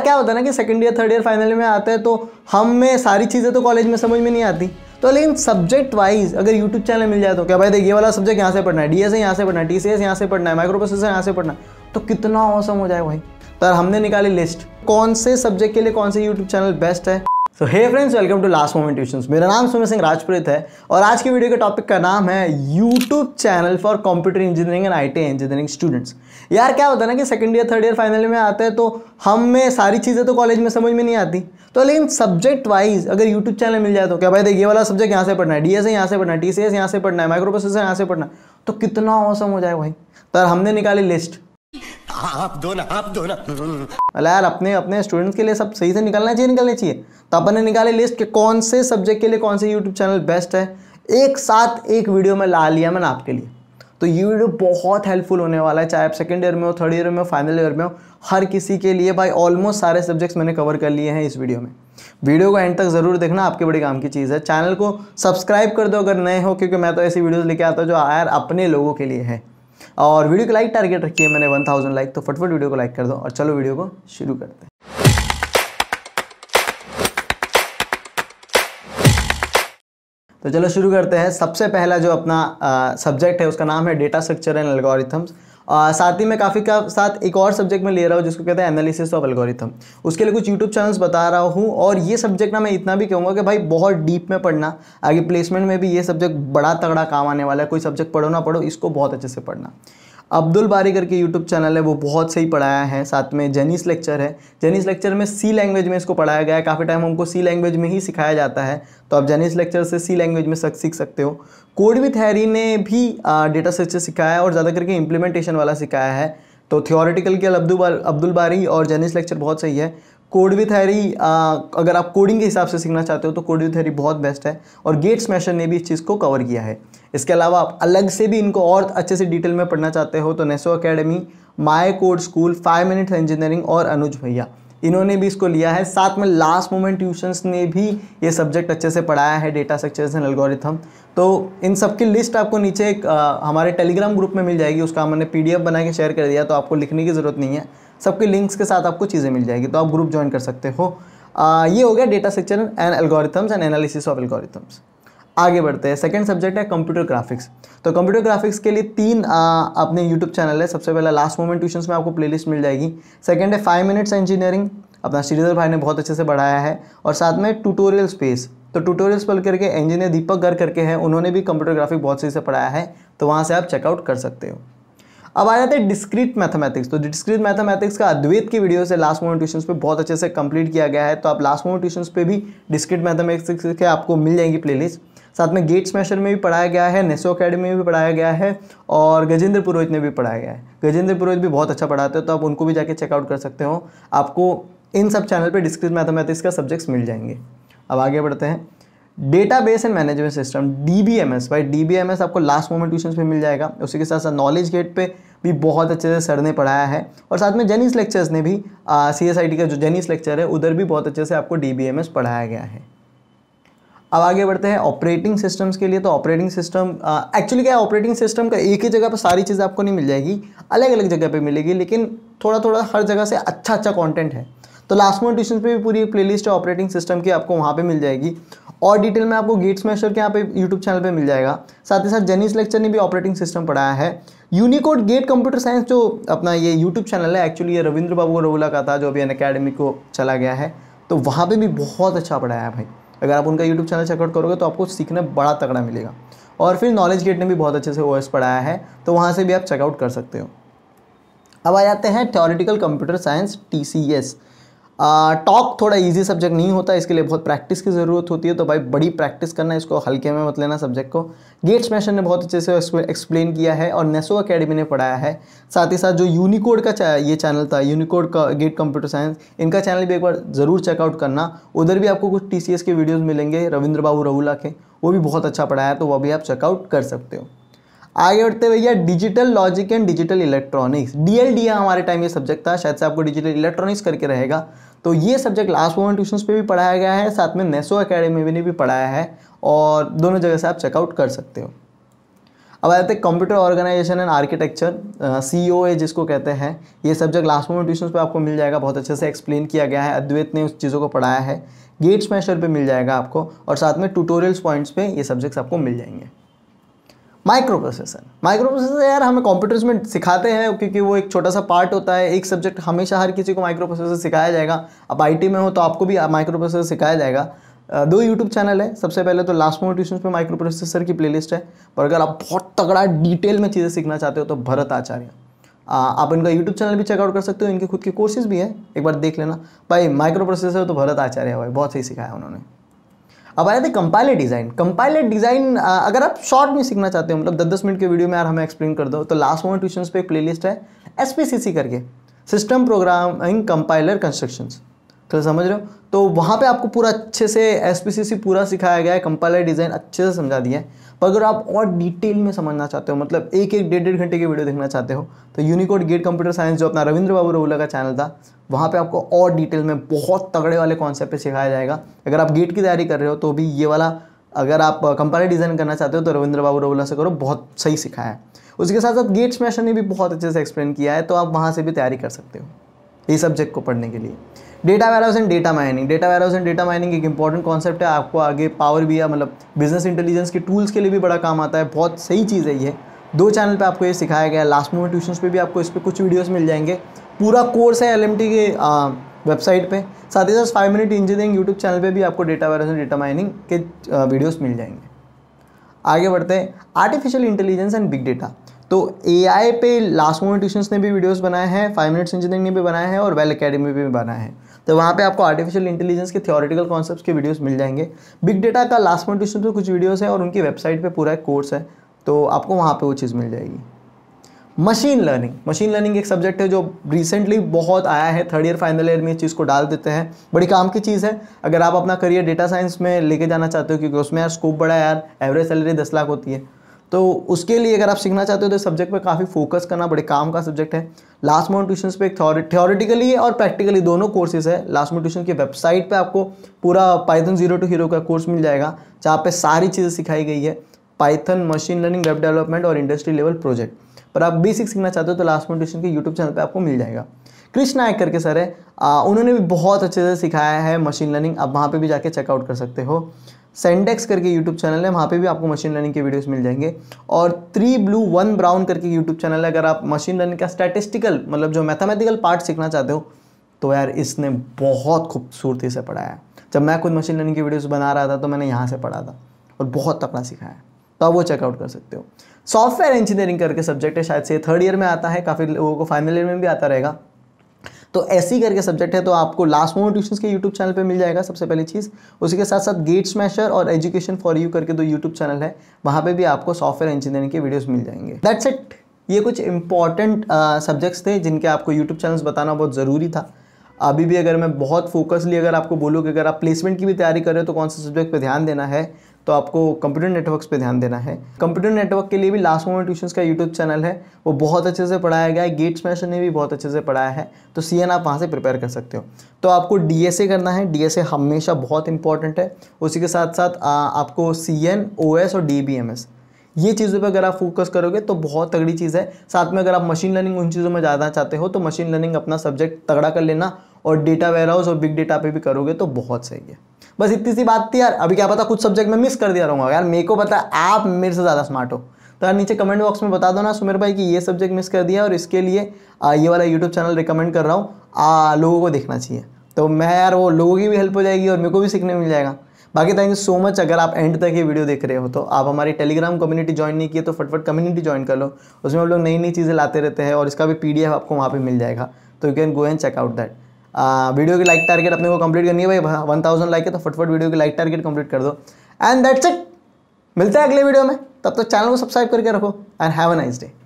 क्या होता है ना कि second year third year final year में आते हैं तो हमें सारी चीज़ें तो कॉलेज में समझ में नहीं आती तो लेकिन सब्जेक्ट वाइज अगर यूट्यूब चैनल मिल जाए तो क्या भाई देख ये वाला सब्जेक्ट यहाँ से पढ़ना है डी एस यहाँ से पढ़ना है टी सी एस यहाँ से पढ़ना है माइक्रो प्रोसेसर यहाँ से पढ़ना है तो कितना औसम हो जाए भाई तो हमने निकाली लिस्ट कौन से सब्जेक्ट के लिए कौन से यूट्यूब चैनल बेस्ट है so hey friends welcome to last moment tuition मेरा नाम सुमित सिंह राजप्रीत है और आज के वीडियो के टॉपिक का नाम है YouTube channel for computer engineering and IT engineering students यार क्या होता है ना कि second year third year final में आते हैं तो हमें सारी चीज़ें तो कॉलेज में समझ में नहीं आती तो लेकिन सब्जेक्ट वाइज अगर यूट्यूब चैनल मिल जाए तो क्या भाई देखिए वाला सब्जेक्ट यहाँ से पढ़ना है डी एस e यहाँ से पढ़ना है टी सी यहाँ से पढ़ना है माइक्रो यहाँ से पढ़ना है तो कितना मौसम हो जाए भाई तो हमने निकाली लिस्ट आप दो ना आप दो ना यार अपने अपने स्टूडेंट्स के लिए सब सही से निकालना चाहिए निकालना चाहिए तो अपन ने निकाले लिस्ट के कौन से सब्जेक्ट के लिए कौन से यूट्यूब चैनल बेस्ट है एक साथ एक वीडियो में ला लिया मैंने आपके लिए तो ये वीडियो बहुत हेल्पफुल होने वाला है चाहे आप सेकेंड ईयर में हो थर्ड ईयर में हो फाइनल ईयर में हो हर किसी के लिए भाई ऑलमोस्ट सारे सब्जेक्ट्स मैंने कवर कर लिए हैं इस वीडियो में वीडियो को एंड तक ज़रूर देखना आपके बड़े काम की चीज़ है चैनल को सब्सक्राइब कर दो अगर नए हो क्योंकि मैं तो ऐसी वीडियोज़ लेके आता हूँ जो यार अपने लोगों के लिए है और वीडियो को लाइक टारगेट रखिए मैंने वन थाउजेंड लाइक तो फटफट वीडियो को लाइक कर दो और चलो वीडियो को शुरू करते हैं तो चलो शुरू करते हैं सबसे पहला जो अपना सब्जेक्ट है उसका नाम है डेटा स्ट्रक्चर एंड एल्गोरिथम्स साथ ही मैं काफ़ी का साथ एक और सब्जेक्ट में ले रहा हूँ जिसको कहते हैं एनालिसिस ऑफ एल्गोरिथम उसके लिए कुछ यूट्यूब चैनल्स बता रहा हूँ और ये सब्जेक्ट ना मैं इतना भी कहूँगा कि भाई बहुत डीप में पढ़ना आगे प्लेसमेंट में भी ये सब्जेक्ट बड़ा तगड़ा काम आने वाला है कोई सब्जेक्ट पढ़ो ना पढ़ो इसको बहुत अच्छे से पढ़ना अब्दुल बारी करके यूट्यूब चैनल है वो बहुत सही पढ़ाया है साथ में जेनिस लेक्चर है जेनिस लेक्चर में सी लैंग्वेज में इसको पढ़ाया गया है काफ़ी टाइम हमको सी लैंग्वेज में ही सिखाया जाता है तो आप जेनिस लेक्चर से सी लैंग्वेज में सक सीख सकते हो कोड विथ हैरी ने भी डेटा स्ट्रक्चर सिखाया है और ज़्यादा करके इम्प्लीमेंटेशन वाला सिखाया है तो थियोरिटिकल के अब्दुल अब्दुल बारी और जेनिस लेक्चर बहुत सही है कोड विथ हैरी अगर आप कोडिंग के हिसाब से सीखना चाहते हो तो कोड विथ हैरी बहुत बेस्ट है और गेट्स मैशन ने भी इस चीज़ को कवर किया है इसके अलावा आप अलग से भी इनको और अच्छे से डिटेल में पढ़ना चाहते हो तो Neso academy my code school five minutes engineering और अनुज भैया इन्होंने भी इसको लिया है साथ में लास्ट मोमेंट ट्यूशंस ने भी ये सब्जेक्ट अच्छे से पढ़ाया है डेटा स्ट्रक्चर्स एंड एल्गोरिथम तो इन सब की लिस्ट आपको नीचे एक आ, हमारे टेलीग्राम ग्रुप में मिल जाएगी उसका मैंने पीडीएफ बना के शेयर कर दिया तो आपको लिखने की ज़रूरत नहीं है सबके लिंक्स के साथ आपको चीज़ें मिल जाएगी तो आप ग्रुप ज्वाइन कर सकते हो आ, ये हो गया data structure and algorithms and analysis of algorithms आगे बढ़ते हैं सेकंड सब्जेक्ट है कंप्यूटर ग्राफिक्स तो कंप्यूटर ग्राफिक्स के लिए तीन आ, अपने यूट्यूब चैनल है सबसे पहला लास्ट मोमेंट ट्यूशन में आपको प्लेलिस्ट मिल जाएगी सेकंड है फाइव मिनट्स इंजीनियरिंग अपना श्रीधर भाई ने बहुत अच्छे से बढ़ाया है और साथ में ट्यूटोरियल स्पेस तो ट्यूटोरियल्स पर करके इंजीनियर दीपक गर करके हैं उन्होंने भी कंप्यूटर ग्राफिक बहुत सही से पढ़ाया है तो वहाँ से आप चेकआउट कर सकते हो अब आ जाते हैं डिस्क्रीट मैथमेटिक्स तो डिस्क्रीट मैथमेटिक्स का अद्वैत की वीडियो से लास्ट मोमेंट ट्यूशन पे बहुत अच्छे से कंप्लीट किया गया है तो आप लास्ट मोमेंट ट्यूशन पे भी डिस्क्रीट मैथमेटिक्स के आपको मिल जाएंगी प्लेलिस्ट साथ में गेट्स मैशर में भी पढ़ाया गया है नेसो अकेडमी में भी पढ़ाया गया है और गजेंद्र पुरोहित ने भी पढ़ाया गया है गजेंद्र पुरोहित भी बहुत अच्छा पढ़ाते हो तो आप उनको भी जाके चेकआउट कर सकते हो आपको इन सब चैनल पर डिस्क्रिप्ट मैथमेटिक्स का सब्जेक्ट्स मिल जाएंगे अब आगे बढ़ते हैं database and management system D B M S भाई डी बी एम एस आपको लास्ट मोमेंट ट्यूशन में मिल जाएगा उसी के साथ साथ नॉलेज गेट पे भी बहुत अच्छे से सर ने पढ़ाया है और साथ में जेनिस लेक्चर्स ने भी सी एस आई टी का जो जेनिस लेक्चर है उधर भी बहुत अच्छे से आपको डी बी एम एस पढ़ाया गया है अब आगे बढ़ते हैं ऑपरेटिंग सिस्टम्स के लिए तो ऑपरेटिंग सिस्टम एक्चुअली क्या है ऑपरेटिंग सिस्टम का एक ही जगह पर सारी चीज़ें आपको नहीं मिल जाएगी अलग अलग जगह पे मिलेगी लेकिन थोड़ा थोड़ा हर जगह से अच्छा अच्छा कंटेंट है तो लास्ट मोर ट्यूशन पे भी पूरी प्ले लिस्ट है ऑपरेटिंग सिस्टम की आपको वहाँ पर मिल जाएगी और डिटेल में आपको गेट्स मैशर के यहाँ पे यूट्यूब चैनल पे मिल जाएगा साथ ही साथ जेनिस लेक्चर ने भी ऑपरेटिंग सिस्टम पढ़ाया है यूनिकोड गेट कंप्यूटर साइंस जो अपना ये यूट्यूब चैनल है एक्चुअली ये रविंद्र बाबू रोला का था जो अभी अन अकेडमी को चला गया है तो वहाँ पर भी बहुत अच्छा पढ़ाया है भाई अगर आप उनका यूट्यूब चैनल चेकआउट करोगे तो आपको सीखना बड़ा तगड़ा मिलेगा और फिर नॉलेज गेट ने भी बहुत अच्छे से ओ पढ़ाया है तो वहाँ से भी आप चेकआउट कर सकते हो अब आ जाते हैं थ्योरिटिकल कंप्यूटर साइंस टी टॉक थोड़ा इजी सब्जेक्ट नहीं होता इसके लिए बहुत प्रैक्टिस की ज़रूरत होती है तो भाई बड़ी प्रैक्टिस करना इसको हल्के में मत लेना सब्जेक्ट को गेट्स मैशन ने बहुत अच्छे से एक्सप्लेन किया है और नेसो अकेडमी ने पढ़ाया है साथ ही साथ जो यूनिकोड का चा, ये चैनल था यूनिकोड का गेट कंप्यूटर साइंस इनका चैनल भी एक बार ज़रूर चेकआउट करना उधर भी आपको कुछ टी के वीडियोज़ मिलेंगे रविंद्र बाबू रहुला के वो भी बहुत अच्छा पढ़ाया तो वह भी आप चेकआउट कर सकते हो आगे बढ़ते भैया digital logic and digital electronics D हमारे टाइम ये सब्जेक्ट था शायद से आपको डिजिटल इलेक्ट्रॉनिक्स करके रहेगा तो ये सब्जेक्ट लास्ट मोमेंट ट्यूशन पे भी पढ़ाया गया है साथ में नेसो अकेडमी ने भी पढ़ाया है और दोनों जगह से आप चेकआउट कर सकते हो अब आ जाते हैं computer organization and architecture C O A जिसको कहते हैं ये सब्जेक्ट लास्ट मोमेंट ट्यूशन पे आपको मिल जाएगा बहुत अच्छे से एक्सप्लेन किया गया है अद्वैत ने उस चीज़ों को पढ़ाया है गेट्स मैशर पर मिल जाएगा आपको और साथ में ट्यूटोरियल्स पॉइंट्स पर ये सब्जेक्ट्स आपको मिल जाएंगे माइक्रो प्रोसेसर माइक्रो प्रोसेसर यार हमें कंप्यूटर्स में सिखाते हैं क्योंकि वो एक छोटा सा पार्ट होता है एक सब्जेक्ट हमेशा हर किसी को माइक्रो प्रोसेसर सिखाया जाएगा अब आईटी में हो तो आपको भी माइक्रो प्रोसेसर सिखाया जाएगा दो यूट्यूब चैनल है सबसे पहले तो लास्ट मोमेंट ट्यूशन पे माइक्रो प्रोसेसर की प्लेलिस्ट है और अगर आप बहुत तगड़ा डिटेल में चीज़ें सीखना चाहते हो तो भरत आचार्य आप इनका यूट्यूब चैनल भी चेकआउट कर सकते हो इनके खुद के कोर्सेज भी हैं एक बार देख लेना भाई माइक्रो प्रोसेसर तो भरत आचार्य है भाई बहुत सही सिखाया उन्होंने अब आया था कंपाइलर डिज़ाइन कंपाइलर डिज़ाइन अगर आप शॉर्ट में सीखना चाहते हो मतलब दस दस मिनट के वीडियो में यार हमें एक्सप्लेन कर दो तो लास्ट मोमेंट ट्यूशन पे एक प्लेलिस्ट है एस करके सिस्टम प्रोग्रामिंग कंपाइलर कंस्ट्रक्शंस कल तो समझ रहे हो तो वहाँ पे आपको पूरा अच्छे से एस पूरा सिखाया गया है कंपाइलर डिज़ाइन अच्छे से समझा दिया है पर अगर आप और डिटेल में समझना चाहते हो मतलब एक एक डेढ़ डेढ़ घंटे की वीडियो देखना चाहते हो तो यूनिकोड गेट कंप्यूटर साइंस जो अपना रविंद्र बाबू रोहला का चैनल था वहाँ पे आपको और डिटेल में बहुत तगड़े वाले कॉन्सेप्ट सिखाया जाएगा अगर आप गेट की तैयारी कर रहे हो तो भी ये वाला अगर आप कंपाइलर डिज़ाइन करना चाहते हो तो रविंद्र बाबू रोहला से करो बहुत सही सिखाया है उसके साथ साथ गेट्स मैशन ने भी बहुत अच्छे से एक्सप्लेन किया है तो आप वहाँ से भी तैयारी कर सकते हो इस सब्जेक्ट को पढ़ने के लिए data warehouse and data mining data warehouse and data mining एक इंपॉर्टेंट कॉन्सेप्ट है आपको आगे पावर भी या मतलब बिजनेस इंटेलिजेंस के टूल्स के लिए भी बड़ा काम आता है बहुत सही चीज़ है ये दो चैनल पे आपको ये सिखाया गया है लास्ट मोमेंट ट्यूशन पे भी आपको इस पर कुछ वीडियोस मिल जाएंगे पूरा कोर्स है एल के वेबसाइट पे साथ ही साथ five minute engineering YouTube channel पे भी आपको डेटा वायरस डेटा माइनिंग के वीडियोस मिल जाएंगे आगे बढ़ते हैं artificial intelligence and big data तो ए पे लास्ट मोमेंट ट्यूशन्स ने भी वीडियोज़ बनाए हैं फाइव मिनट्स इंजीनियरिंग ने भी बनाए हैं और वेल अकेडमी भी बनाए हैं तो वहाँ पे आपको आर्टिफिशियल इंटेलिजेंस के थियोरिटिकल कॉन्सेप्ट्स के वीडियोस मिल जाएंगे बिग डेटा का लास्ट मंथ क्वेश्चन पे कुछ वीडियोस हैं और उनकी वेबसाइट पे पूरा एक कोर्स है तो आपको वहाँ पे वो चीज़ मिल जाएगी मशीन लर्निंग मशीन लर्निंग एक सब्जेक्ट है जो रिसेंटली बहुत आया है थर्ड ईयर फाइनल ईयर में इस चीज़ को डाल देते हैं बड़ी काम की चीज़ है अगर आप अपना करियर डेटा साइंस में लेके जाना चाहते हो क्योंकि उसमें यार स्कोप बड़ा है यार एवरेज सैलरी दस लाख होती है तो उसके लिए अगर आप सीखना चाहते हो तो सब्जेक्ट पे काफ़ी फोकस करना बड़े काम का सब्जेक्ट है लास्ट मोन ट्यूशन पे एक थ्योरेटिकली और प्रैक्टिकली दोनों कोर्सेज है लास्ट मोन ट्यूशन की वेबसाइट पे आपको पूरा पाइथन जीरो टू हीरो का कोर्स मिल जाएगा जहाँ पे सारी चीज़ें सिखाई गई है Python machine learning web development और इंडस्ट्री लेवल प्रोजेक्ट पर आप बी सीखना चाहते हो तो लास्ट मोन ट्यूशन के यूट्यूब चैनल पर आपको मिल जाएगा कृष्ण नायक करके सर है उन्होंने भी बहुत अच्छे से सिखाया है मशीन लर्निंग आप वहाँ पर भी जाके चेकआउट कर सकते हो सेंडेक्स करके यूट्यूब चैनल है वहाँ पे भी आपको मशीन लर्निंग के वीडियोस मिल जाएंगे और थ्री ब्लू वन ब्राउन करके यूट्यूब चैनल है अगर आप मशीन लर्निंग का स्टैटिस्टिकल मतलब जो मैथमेटिकल पार्ट सीखना चाहते हो तो यार इसने बहुत खूबसूरती से पढ़ाया जब मैं खुद मशीन लर्निंग की वीडियोज़ बना रहा था तो मैंने यहाँ से पढ़ा था और बहुत तकड़ा सिखाया तो आप वो चेकआउट कर सकते हो सॉफ्टवेयर इंजीनियरिंग करके सब्जेक्ट है शायद से थर्ड ईयर में आता है काफ़ी लोगों को फाइनल ईयर में भी आता रहेगा तो ऐसी करके सब्जेक्ट है तो आपको लास्ट मोमेंट ट्यूशन के यूट्यूब चैनल पर मिल जाएगा सबसे पहली चीज़ उसी के साथ साथ गेट स्मैशर और एजुकेशन फॉर यू करके दो यूट्यूब चैनल है वहाँ पर भी आपको सॉफ्टवेयर इंजीनियरिंग के वीडियोज़ मिल जाएंगे दैट्स इट ये कुछ इंपॉर्टेंट सब्जेक्ट्स थे जिनके आपको यूट्यूब चैनल्स बताना बहुत ज़रूरी था अभी भी अगर मैं बहुत फोकसली अगर आपको बोलूँ कि अगर आप प्लेसमेंट की भी तैयारी कर रहे हो तो कौन से सब्जेक्ट पर ध्यान देना है तो आपको कंप्यूटर नेटवर्क्स पे ध्यान देना है कंप्यूटर नेटवर्क के लिए भी लास्ट मोमेंट ट्यूशन का यूट्यूब चैनल है वो बहुत अच्छे से पढ़ाया गया है गेट स्मैशन ने भी बहुत अच्छे से पढ़ाया है तो सी एन आप वहाँ से प्रिपेयर कर सकते हो तो आपको डी एस ए करना है डी एस ए हमेशा बहुत इंपॉर्टेंट है उसी के साथ साथ आ, आपको सी एन ओ एस और डी बी एम एस ये चीज़ों पर अगर आप फोकस करोगे तो बहुत तगड़ी चीज़ है साथ में अगर आप मशीन लर्निंग उन चीज़ों में जाना चाहते हो तो मशीन लर्निंग अपना सब्जेक्ट तगड़ा कर लेना और डेटा वेयरहाउस और बिग डेटा पे भी करोगे तो बहुत सही है बस इतनी सी बात थी यार अभी क्या पता कुछ सब्जेक्ट में मिस कर दिया रहूँगा यार मेरे को पता आप मेरे से ज़्यादा स्मार्ट हो तो यार नीचे कमेंट बॉक्स में बता दो ना सुमेर भाई कि ये सब्जेक्ट मिस कर दिया और इसके लिए ये वाला यूट्यूब चैनल रिकमेंड कर रहा हूँ लोगों को देखना चाहिए तो मैं यार वो लोगों की भी हेल्प हो जाएगी और मेरे को भी सीखने मिल जाएगा बाकी थैंक यू सो मच अगर आप एंड तक ये वीडियो देख रहे हो तो आप हमारी टेलीग्राम कम्युनिटी ज्वाइन नहीं किए तो फटफट कम्युनिटी ज्वाइन कर लो उसमें हम लोग नई नई चीज़ें लाते रहते हैं और इसका भी पीडीएफ आपको वहाँ पर मिल जाएगा तो you can go and check out that video की लाइक टारगेट अपने को कंप्लीट करनी है भाई वन थाउजेंड लाइक है तो फटफट वीडियो की लाइक टारगेट कंप्लीट कर दो एंड दैट्स इट मिलते हैं अगले वीडियो में तब तक तो चैनल को सब्सक्राइब करके रखो and have a nice day